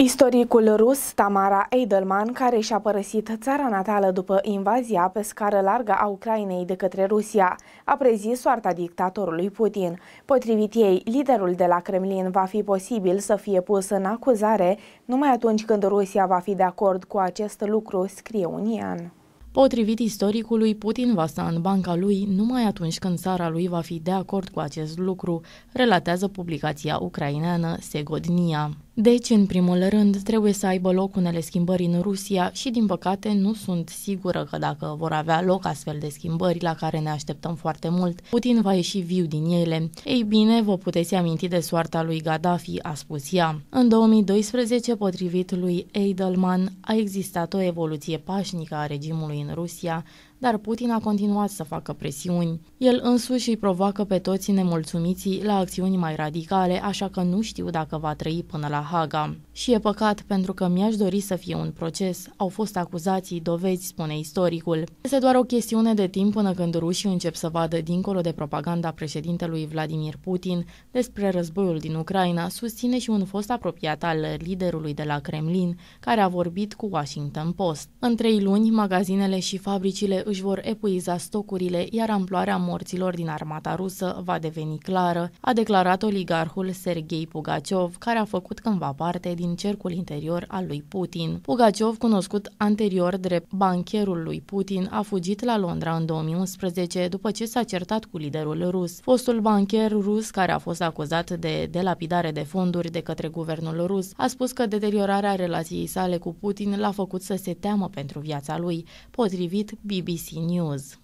Istoricul rus Tamara Eidelman, care și-a părăsit țara natală după invazia pe scară largă a Ucrainei de către Rusia, a prezis soarta dictatorului Putin. Potrivit ei, liderul de la Kremlin va fi posibil să fie pus în acuzare numai atunci când Rusia va fi de acord cu acest lucru, scrie Unian. Potrivit istoricului, Putin va sta în banca lui numai atunci când țara lui va fi de acord cu acest lucru, relatează publicația ucraineană Segodnia. Deci, în primul rând, trebuie să aibă loc unele schimbări în Rusia și, din păcate, nu sunt sigură că dacă vor avea loc astfel de schimbări la care ne așteptăm foarte mult, Putin va ieși viu din ele. Ei bine, vă puteți aminti de soarta lui Gaddafi, a spus ea. În 2012, potrivit lui Edelman, a existat o evoluție pașnică a regimului în Rusia, dar Putin a continuat să facă presiuni. El însuși îi provoacă pe toți nemulțumiții la acțiuni mai radicale, așa că nu știu dacă va trăi până la Haga. Și e păcat pentru că mi-aș dori să fie un proces. Au fost acuzații, dovezi, spune istoricul. Este doar o chestiune de timp până când rușii încep să vadă dincolo de propaganda președintelui Vladimir Putin despre războiul din Ucraina, susține și un fost apropiat al liderului de la Kremlin, care a vorbit cu Washington Post. În trei luni, magazinele și fabricile își vor epuiza stocurile, iar amploarea morților din armata rusă va deveni clară, a declarat oligarhul Sergei Pugaciov, care a făcut cândva cumva parte din cercul interior al lui Putin. Pugaciov, cunoscut anterior drept bancherul lui Putin, a fugit la Londra în 2011 după ce s-a certat cu liderul rus. Fostul bancher rus, care a fost acuzat de delapidare de fonduri de către guvernul rus, a spus că deteriorarea relației sale cu Putin l-a făcut să se teamă pentru viața lui, potrivit BBC News.